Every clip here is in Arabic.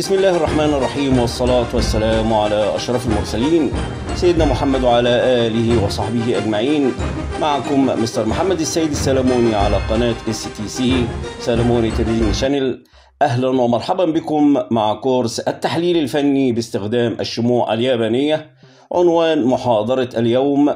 بسم الله الرحمن الرحيم والصلاة والسلام على أشرف المرسلين سيدنا محمد وعلى آله وصحبه أجمعين معكم مستر محمد السيد السلموني على قناة اس تي سي سلموني تلفزيون شانل أهلا ومرحبا بكم مع كورس التحليل الفني باستخدام الشموع اليابانية عنوان محاضرة اليوم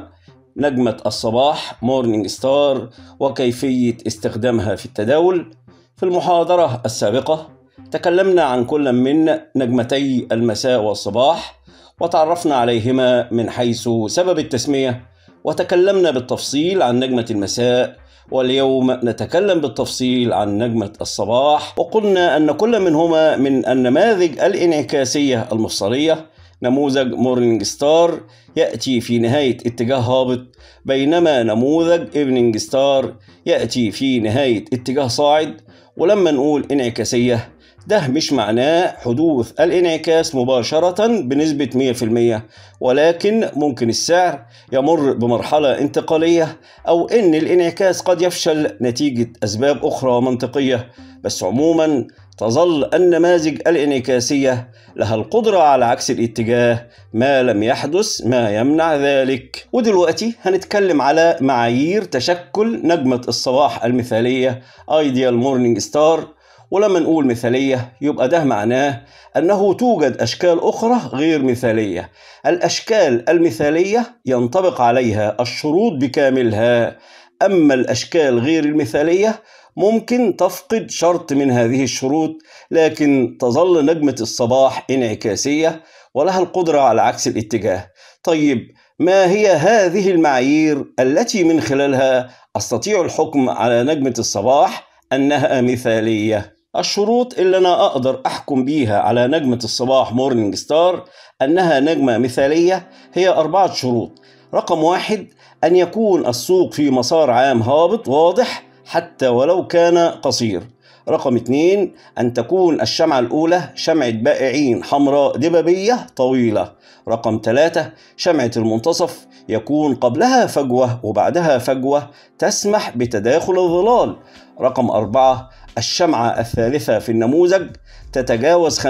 نجمة الصباح مورنينج ستار وكيفية استخدامها في التداول في المحاضرة السابقة تكلمنا عن كل من نجمتي المساء والصباح وتعرفنا عليهما من حيث سبب التسمية وتكلمنا بالتفصيل عن نجمة المساء واليوم نتكلم بالتفصيل عن نجمة الصباح وقلنا أن كل منهما من النماذج الانعكاسية المفصلية نموذج مورنينج ستار يأتي في نهاية اتجاه هابط بينما نموذج ايفنينج ستار يأتي في نهاية اتجاه صاعد ولما نقول انعكاسية ده مش معناه حدوث الانعكاس مباشرة بنسبة 100% ولكن ممكن السعر يمر بمرحلة انتقالية أو إن الانعكاس قد يفشل نتيجة أسباب أخرى منطقية بس عموما تظل النماذج الانعكاسية لها القدرة على عكس الاتجاه ما لم يحدث ما يمنع ذلك ودلوقتي هنتكلم على معايير تشكل نجمة الصباح المثالية Ideal Morning Star ولما نقول مثالية يبقى ده معناه أنه توجد أشكال أخرى غير مثالية الأشكال المثالية ينطبق عليها الشروط بكاملها أما الأشكال غير المثالية ممكن تفقد شرط من هذه الشروط لكن تظل نجمة الصباح انعكاسية ولها القدرة على عكس الاتجاه طيب ما هي هذه المعايير التي من خلالها أستطيع الحكم على نجمة الصباح أنها مثالية الشروط اللي أنا أقدر أحكم بيها على نجمة الصباح مورنينج ستار أنها نجمة مثالية هي أربعة شروط رقم واحد أن يكون السوق في مسار عام هابط واضح حتى ولو كان قصير رقم اثنين أن تكون الشمعة الأولى شمعة بائعين حمراء دبابية طويلة رقم ثلاثة شمعة المنتصف يكون قبلها فجوة وبعدها فجوة تسمح بتداخل الظلال رقم أربعة الشمعة الثالثة في النموذج تتجاوز 50%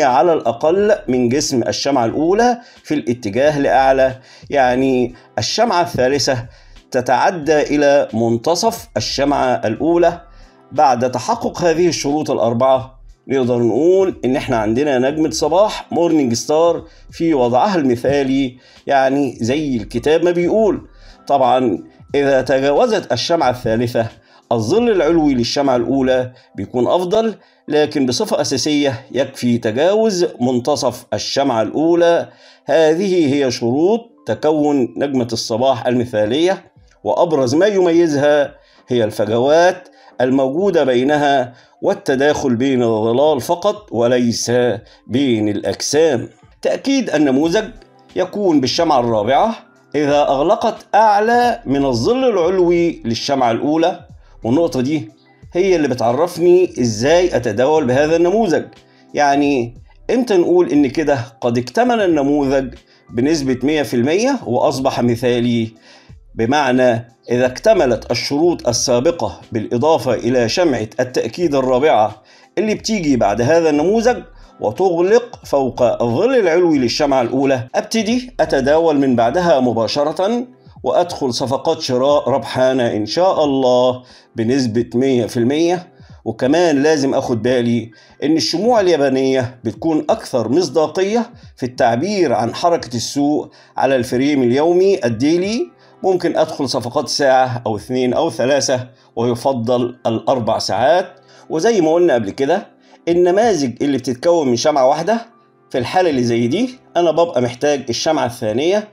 على الأقل من جسم الشمعة الأولى في الاتجاه لأعلى يعني الشمعة الثالثة تتعدى إلى منتصف الشمعة الأولى بعد تحقق هذه الشروط الأربعة نقدر نقول ان احنا عندنا نجمة صباح مورنينج ستار في وضعها المثالي يعني زي الكتاب ما بيقول طبعا اذا تجاوزت الشمعة الثالثة الظل العلوي للشمعة الأولى بيكون أفضل لكن بصفة أساسية يكفي تجاوز منتصف الشمعة الأولى هذه هي شروط تكون نجمة الصباح المثالية وأبرز ما يميزها هي الفجوات الموجودة بينها والتداخل بين الظلال فقط وليس بين الأجسام تأكيد النموذج يكون بالشمعة الرابعة إذا أغلقت أعلى من الظل العلوي للشمعة الأولى والنقطة دي هي اللي بتعرفني إزاي أتداول بهذا النموذج يعني إمتى نقول إن كده قد اكتمل النموذج بنسبة 100% وأصبح مثالي بمعنى إذا اكتملت الشروط السابقة بالإضافة إلى شمعة التأكيد الرابعة اللي بتيجي بعد هذا النموذج وتغلق فوق الظل العلوي للشمعة الأولى أبتدي أتداول من بعدها مباشرة وأدخل صفقات شراء ربحانة إن شاء الله بنسبة 100% وكمان لازم أخد بالي إن الشموع اليابانية بتكون أكثر مصداقية في التعبير عن حركة السوق على الفريم اليومي الديلي ممكن أدخل صفقات ساعة أو اثنين أو ثلاثة ويفضل الأربع ساعات وزي ما قلنا قبل كده النماذج اللي بتتكون من شمعة واحدة في الحالة اللي زي دي أنا ببقى محتاج الشمعة الثانية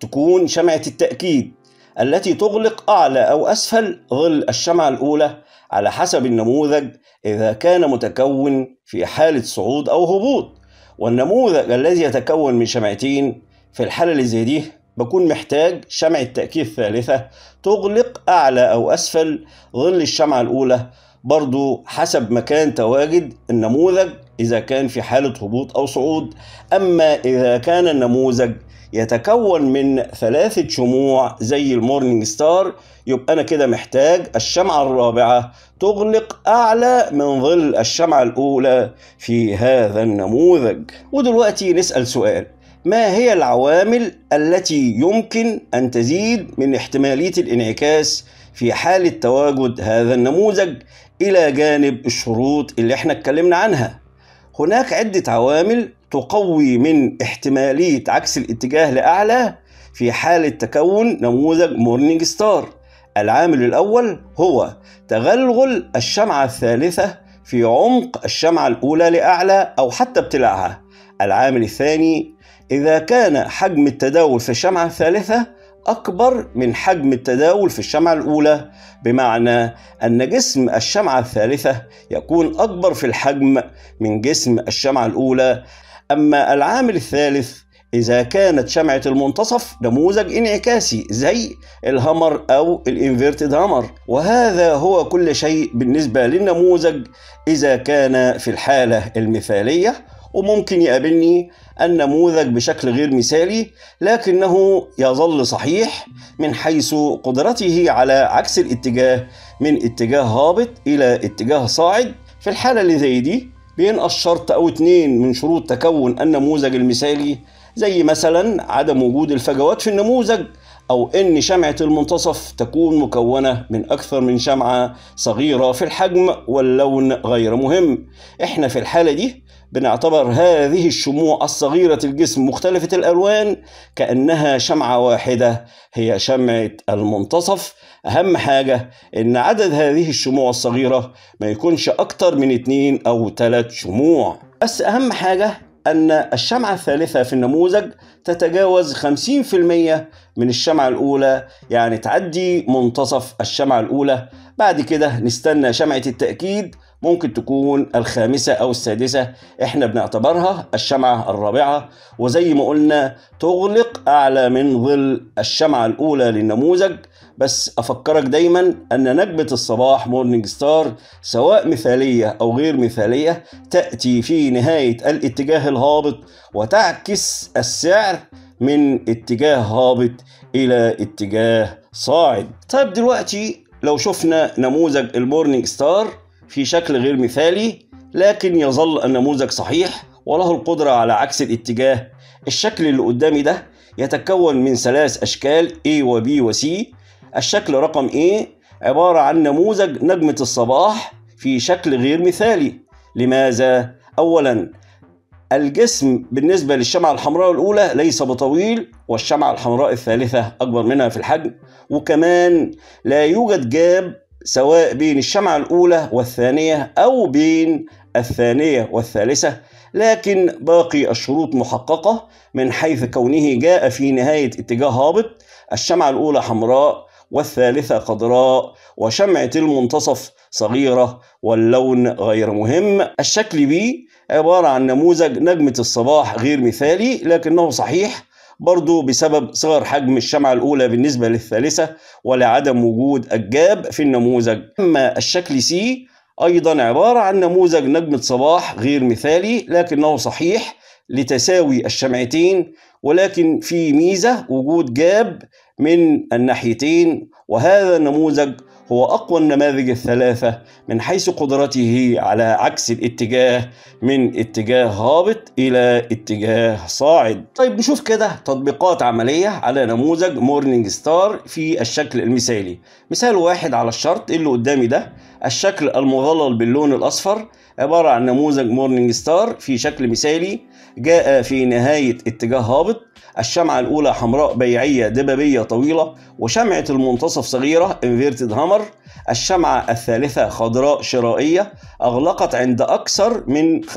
تكون شمعة التأكيد التي تغلق أعلى أو أسفل ظل الشمعة الأولى على حسب النموذج إذا كان متكون في حالة صعود أو هبوط والنموذج الذي يتكون من شمعتين في الحالة اللي زي دي بكون محتاج شمعة تأكيد ثالثة تغلق أعلى أو أسفل ظل الشمعة الأولى برضو حسب مكان تواجد النموذج إذا كان في حالة هبوط أو صعود أما إذا كان النموذج يتكون من ثلاثة شموع زي المورنينج ستار يبقى أنا كده محتاج الشمعة الرابعة تغلق أعلى من ظل الشمعة الأولى في هذا النموذج ودلوقتي نسأل سؤال ما هي العوامل التي يمكن أن تزيد من احتمالية الانعكاس في حالة تواجد هذا النموذج إلى جانب الشروط اللي احنا اتكلمنا عنها هناك عدة عوامل تقوي من احتمالية عكس الاتجاه لأعلى في حالة تكون نموذج مورنينج ستار العامل الأول هو تغلغل الشمعة الثالثة في عمق الشمعة الأولى لأعلى أو حتى ابتلاعها العامل الثاني إذا كان حجم التداول في الشمعة الثالثة أكبر من حجم التداول في الشمعة الأولى بمعنى أن جسم الشمعة الثالثة يكون أكبر في الحجم من جسم الشمعة الأولى أما العامل الثالث إذا كانت شمعة المنتصف نموذج انعكاسي زي الهامر أو الانفيرتد هامر وهذا هو كل شيء بالنسبة للنموذج إذا كان في الحالة المثالية وممكن يقابلني النموذج بشكل غير مثالي لكنه يظل صحيح من حيث قدرته على عكس الاتجاه من اتجاه هابط إلى اتجاه صاعد في الحالة اللي زي دي بينقص شرط أو اتنين من شروط تكون النموذج المثالي زي مثلا عدم وجود الفجوات في النموذج أو أن شمعة المنتصف تكون مكونة من أكثر من شمعة صغيرة في الحجم واللون غير مهم إحنا في الحالة دي بنعتبر هذه الشموع الصغيرة الجسم مختلفة الألوان كأنها شمعة واحدة هي شمعة المنتصف أهم حاجة إن عدد هذه الشموع الصغيرة ما يكونش أكتر من اتنين أو تلات شموع بس أهم حاجة أن الشمعة الثالثة في النموذج تتجاوز 50% من الشمعة الأولى يعني تعدي منتصف الشمعة الأولى بعد كده نستنى شمعة التأكيد ممكن تكون الخامسة أو السادسة إحنا بنعتبرها الشمعة الرابعة وزي ما قلنا تغلق أعلى من ظل الشمعة الأولى للنموذج بس أفكرك دايما أن نجمة الصباح مورنينج ستار سواء مثالية أو غير مثالية تأتي في نهاية الاتجاه الهابط وتعكس السعر من اتجاه هابط إلى اتجاه صاعد طيب دلوقتي لو شفنا نموذج المورنينج ستار في شكل غير مثالي لكن يظل النموذج صحيح وله القدرة على عكس الاتجاه الشكل اللي قدامي ده يتكون من ثلاث أشكال A و B و C الشكل رقم A عبارة عن نموذج نجمة الصباح في شكل غير مثالي لماذا؟ أولا الجسم بالنسبة للشمعة الحمراء الأولى ليس بطويل والشمعة الحمراء الثالثة أكبر منها في الحجم وكمان لا يوجد جاب سواء بين الشمعة الأولى والثانية أو بين الثانية والثالثة لكن باقي الشروط محققة من حيث كونه جاء في نهاية اتجاه هابط الشمعة الأولى حمراء والثالثة خضراء وشمعة المنتصف صغيرة واللون غير مهم الشكل بي عبارة عن نموذج نجمة الصباح غير مثالي لكنه صحيح برضو بسبب صغر حجم الشمعة الأولى بالنسبة للثالثة ولعدم وجود الجاب في النموذج أما الشكل سي أيضا عبارة عن نموذج نجمة صباح غير مثالي لكنه صحيح لتساوي الشمعتين ولكن في ميزة وجود جاب من الناحيتين وهذا النموذج هو أقوى النماذج الثلاثة من حيث قدرته على عكس الاتجاه من اتجاه هابط إلى اتجاه صاعد طيب نشوف كده تطبيقات عملية على نموذج مورنينج ستار في الشكل المثالي مثال واحد على الشرط اللي قدامي ده الشكل المظلل باللون الأصفر عبارة عن نموذج مورنينج ستار في شكل مثالي جاء في نهاية اتجاه هابط الشمعة الأولى حمراء بيعية دبابية طويلة وشمعة المنتصف صغيرة انفيرتد هامر الشمعة الثالثة خضراء شرائية أغلقت عند أكثر من 50%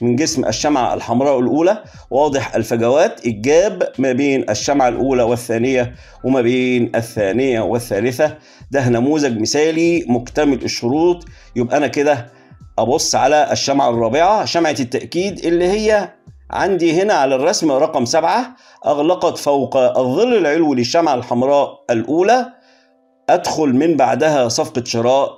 من جسم الشمعة الحمراء الأولى واضح الفجوات الجاب ما بين الشمعة الأولى والثانية وما بين الثانية والثالثة ده نموذج مثالي مكتمل الشروط يبقى أنا كده أبص على الشمعة الرابعة شمعة التأكيد اللي هي عندي هنا على الرسم رقم سبعة أغلقت فوق الظل العلوي للشمعة الحمراء الأولى أدخل من بعدها صفقة شراء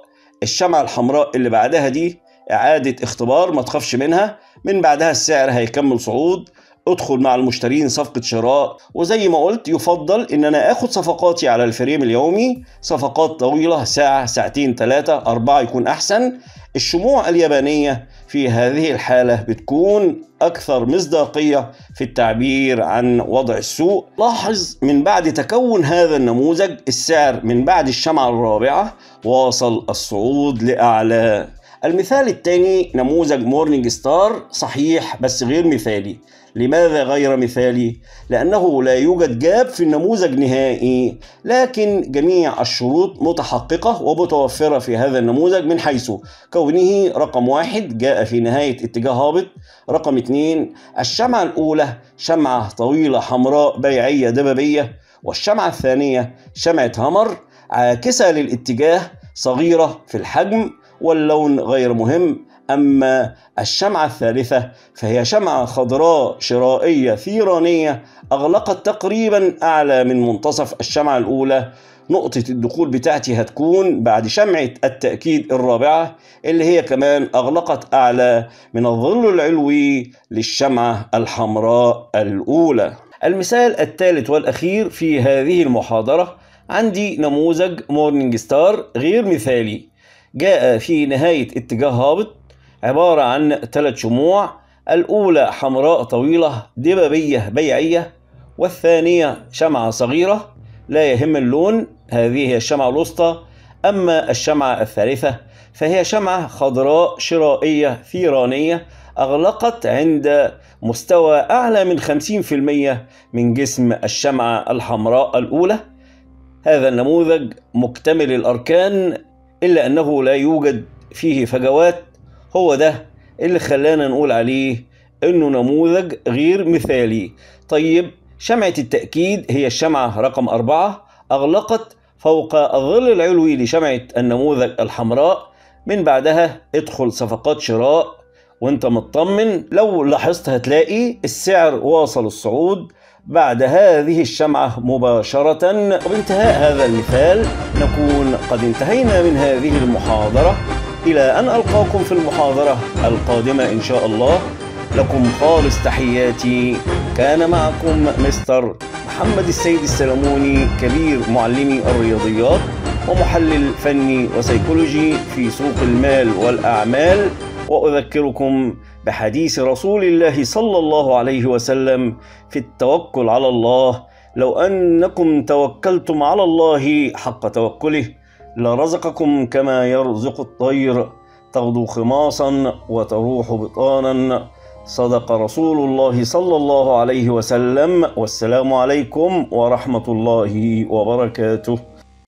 الشمعة الحمراء اللي بعدها دي إعادة اختبار ما تخافش منها من بعدها السعر هيكمل صعود ادخل مع المشترين صفقة شراء وزي ما قلت يفضل ان انا اخد صفقاتي على الفريم اليومي صفقات طويلة ساعة ساعتين ثلاثة أربعة يكون أحسن الشموع اليابانية في هذه الحالة بتكون أكثر مصداقية في التعبير عن وضع السوق لاحظ من بعد تكون هذا النموذج السعر من بعد الشمعة الرابعة واصل الصعود لأعلى المثال الثاني نموذج مورنينج ستار صحيح بس غير مثالي لماذا غير مثالي؟ لأنه لا يوجد جاب في النموذج نهائي لكن جميع الشروط متحققة ومتوفرة في هذا النموذج من حيث كونه رقم واحد جاء في نهاية اتجاه هابط رقم اثنين الشمعة الأولى شمعة طويلة حمراء بيعية دببية والشمعة الثانية شمعة همر عاكسة للاتجاه صغيرة في الحجم واللون غير مهم أما الشمعة الثالثة فهي شمعة خضراء شرائية ثيرانية أغلقت تقريبا أعلى من منتصف الشمعة الأولى نقطة الدخول بتاعتي هتكون بعد شمعة التأكيد الرابعة اللي هي كمان أغلقت أعلى من الظل العلوي للشمعة الحمراء الأولى المثال الثالث والأخير في هذه المحاضرة عندي نموذج مورنينج ستار غير مثالي جاء في نهاية اتجاه هابط عبارة عن ثلاث شموع الأولى حمراء طويلة دبابية بيعية والثانية شمعة صغيرة لا يهم اللون هذه هي الشمعة الوسطى أما الشمعة الثالثة فهي شمعة خضراء شرائية ثيرانية أغلقت عند مستوى أعلى من 50% من جسم الشمعة الحمراء الأولى هذا النموذج مكتمل الأركان إلا أنه لا يوجد فيه فجوات هو ده اللي خلانا نقول عليه إنه نموذج غير مثالي طيب شمعة التأكيد هي الشمعة رقم أربعة أغلقت فوق الظل العلوي لشمعة النموذج الحمراء من بعدها ادخل صفقات شراء وانت مطمن لو لاحظت هتلاقي السعر واصل الصعود بعد هذه الشمعة مباشرة وبانتهاء هذا المثال نكون قد انتهينا من هذه المحاضرة إلى أن ألقاكم في المحاضرة القادمة إن شاء الله لكم خالص تحياتي كان معكم مستر محمد السيد السلموني كبير معلمي الرياضيات ومحلل فني وسيكولوجي في سوق المال والأعمال وأذكركم بحديث رسول الله صلى الله عليه وسلم في التوكل على الله لو انكم توكلتم على الله حق توكله لرزقكم كما يرزق الطير تغدو خماصا وتروح بطانا صدق رسول الله صلى الله عليه وسلم والسلام عليكم ورحمه الله وبركاته